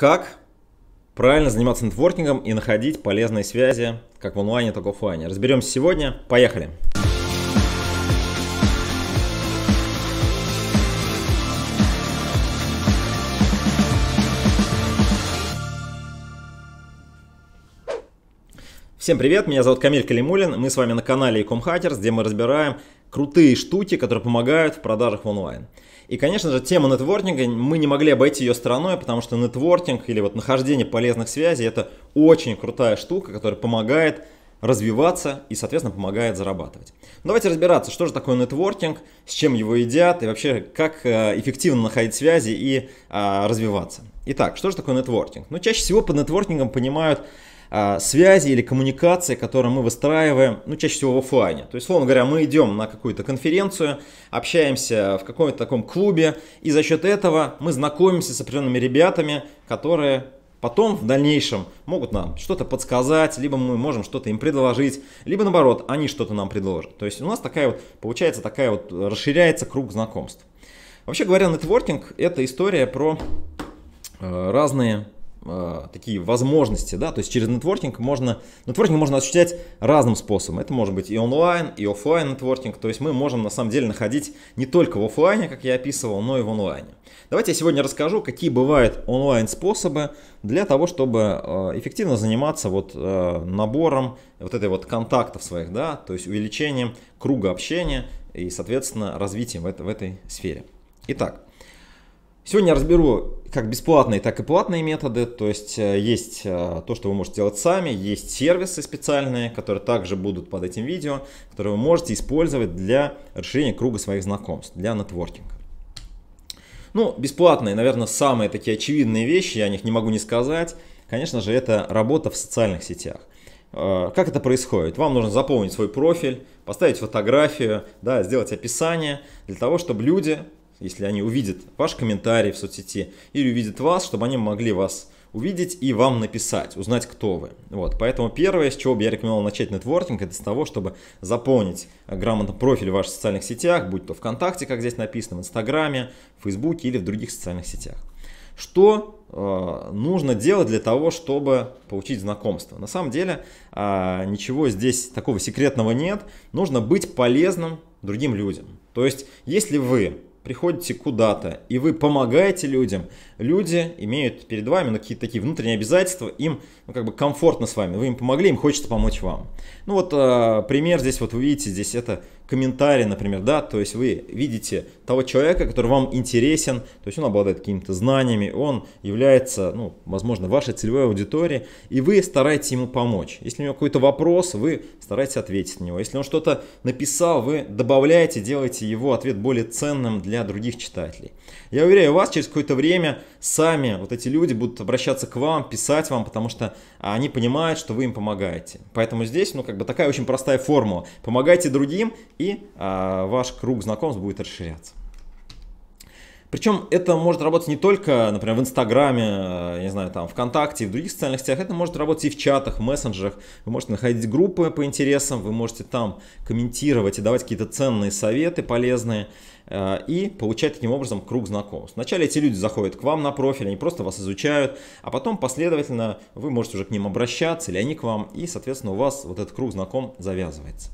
Как правильно заниматься нетворкингом и находить полезные связи как в онлайне, так и в офлайне. Разберемся сегодня. Поехали! Всем привет, меня зовут Камиль Калимулин, мы с вами на канале Ecom Hackers, где мы разбираем крутые штуки, которые помогают в продажах онлайн. И, конечно же, тема нетворкинга, мы не могли обойти ее стороной, потому что нетворкинг или вот нахождение полезных связей – это очень крутая штука, которая помогает развиваться и, соответственно, помогает зарабатывать. Ну, давайте разбираться, что же такое нетворкинг, с чем его едят и вообще, как э, эффективно находить связи и а, развиваться. Итак, что же такое нетворкинг? Ну, чаще всего под нетворкингом понимают а, связи или коммуникации, которые мы выстраиваем, ну, чаще всего в офлайне. То есть, словно говоря, мы идем на какую-то конференцию, общаемся в каком-то таком клубе, и за счет этого мы знакомимся с определенными ребятами, которые потом в дальнейшем могут нам что-то подсказать, либо мы можем что-то им предложить, либо наоборот, они что-то нам предложат. То есть у нас такая вот, получается, такая вот расширяется круг знакомств. Вообще говоря, нетворкинг – это история про э, разные Э, такие возможности, да, то есть через нетворкинг можно, нетворкинг можно осуществлять разным способом. Это может быть и онлайн, и офлайн нетворкинг, то есть мы можем на самом деле находить не только в офлайне, как я описывал, но и в онлайне. Давайте я сегодня расскажу, какие бывают онлайн способы для того, чтобы э, эффективно заниматься вот э, набором вот этой вот контактов своих, да, то есть увеличением круга общения и, соответственно, развитием в, это, в этой сфере. Итак, Сегодня я разберу как бесплатные, так и платные методы. То есть э, есть э, то, что вы можете делать сами, есть сервисы специальные, которые также будут под этим видео, которые вы можете использовать для расширения круга своих знакомств, для нетворкинга. Ну, бесплатные, наверное, самые такие очевидные вещи, я о них не могу не сказать. Конечно же, это работа в социальных сетях. Э, как это происходит? Вам нужно заполнить свой профиль, поставить фотографию, да, сделать описание для того, чтобы люди если они увидят ваш комментарий в соцсети или увидят вас, чтобы они могли вас увидеть и вам написать, узнать, кто вы. Вот, поэтому первое, с чего бы я рекомендовал начать нетворкинг, это с того, чтобы заполнить э, грамотно профиль в ваших социальных сетях, будь то ВКонтакте, как здесь написано, в Инстаграме, в Фейсбуке или в других социальных сетях. Что э, нужно делать для того, чтобы получить знакомство? На самом деле э, ничего здесь такого секретного нет. Нужно быть полезным другим людям. То есть, если вы приходите куда-то, и вы помогаете людям, люди имеют перед вами ну, какие-то такие внутренние обязательства, им ну, как бы комфортно с вами, вы им помогли, им хочется помочь вам. Ну вот э, пример здесь вот вы видите, здесь это комментарии, например, да, то есть вы видите того человека, который вам интересен, то есть он обладает какими-то знаниями, он является, ну, возможно, вашей целевой аудиторией, и вы стараетесь ему помочь. Если у него какой-то вопрос, вы стараетесь ответить на него. Если он что-то написал, вы добавляете, делаете его ответ более ценным для других читателей. Я уверяю вас, через какое-то время сами вот эти люди будут обращаться к вам, писать вам, потому что они понимают, что вы им помогаете. Поэтому здесь, ну, как бы такая очень простая формула. Помогайте другим, и э, ваш круг знакомств будет расширяться. Причем это может работать не только, например, в Инстаграме, э, я не знаю, там, ВКонтакте, в других социальных сетях, это может работать и в чатах, в мессенджерах. Вы можете находить группы по интересам, вы можете там комментировать и давать какие-то ценные советы полезные э, и получать таким образом круг знакомств. Вначале эти люди заходят к вам на профиль, они просто вас изучают, а потом последовательно вы можете уже к ним обращаться или они к вам, и, соответственно, у вас вот этот круг знаком завязывается.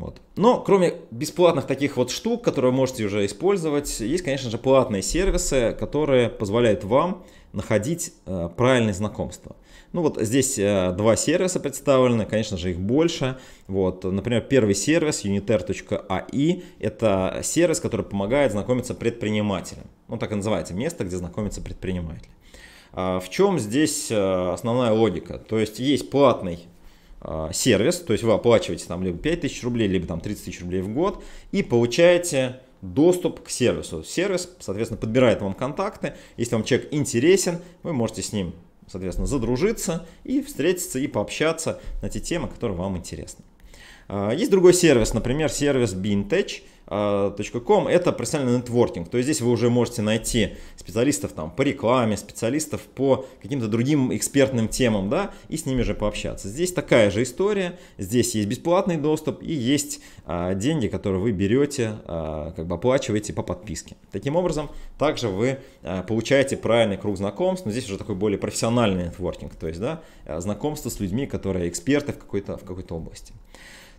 Вот. Но кроме бесплатных таких вот штук, которые вы можете уже использовать, есть, конечно же, платные сервисы, которые позволяют вам находить э, правильные знакомства. Ну вот здесь э, два сервиса представлены, конечно же, их больше. Вот, например, первый сервис uniter.ai – это сервис, который помогает знакомиться предпринимателям. Ну так и называется, место, где знакомятся предприниматели. А в чем здесь э, основная логика? То есть есть платный а, сервис, то есть вы оплачиваете там либо 5000 рублей, либо там 30 тысяч рублей в год и получаете доступ к сервису. Сервис, соответственно, подбирает вам контакты. Если вам человек интересен, вы можете с ним, соответственно, задружиться и встретиться и пообщаться на те темы, которые вам интересны. А, есть другой сервис, например, сервис BeInTech – Kaizen.com а, – это профессиональный нетворкинг. То есть здесь вы уже можете найти специалистов там, по рекламе, специалистов по каким-то другим экспертным темам, да, и с ними же пообщаться. Здесь такая же история, здесь есть бесплатный доступ и есть а, деньги, которые вы берете, а, как бы оплачиваете по подписке. Таким образом, также вы а, получаете правильный круг знакомств, но здесь уже такой более профессиональный нетворкинг, то есть, да, а, знакомство с людьми, которые эксперты в какой-то в какой-то области.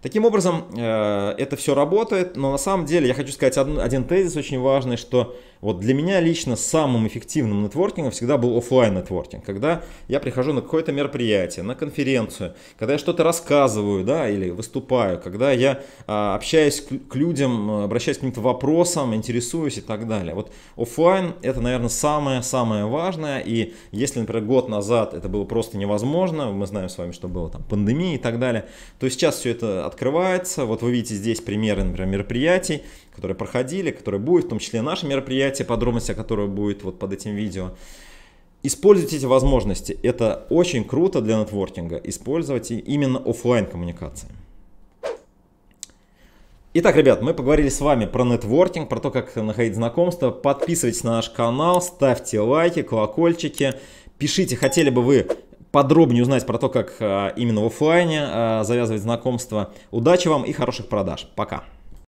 Таким образом, э, это все работает, но на самом деле я хочу сказать один тезис очень важный, что вот для меня лично самым эффективным нетворкингом всегда был офлайн нетворкинг, когда я прихожу на какое-то мероприятие, на конференцию, когда я что-то рассказываю, да, или выступаю, когда я а, общаюсь к людям, э, обращаюсь к каким-то вопросам, интересуюсь и так далее. Вот офлайн это, наверное, самое-самое важное, и если, например, год назад это было просто невозможно, мы знаем с вами, что было там пандемия и так далее, то сейчас все это открывается. Вот вы видите здесь примеры, например, мероприятий, которые проходили, которые будут, в том числе наше мероприятие, подробности о которых будет вот под этим видео. Используйте эти возможности. Это очень круто для нетворкинга. Используйте именно офлайн коммуникации. Итак, ребят, мы поговорили с вами про нетворкинг, про то, как находить знакомства. Подписывайтесь на наш канал, ставьте лайки, колокольчики. Пишите, хотели бы вы подробнее узнать про то, как а, именно в офлайне а, завязывать знакомства. Удачи вам и хороших продаж. Пока.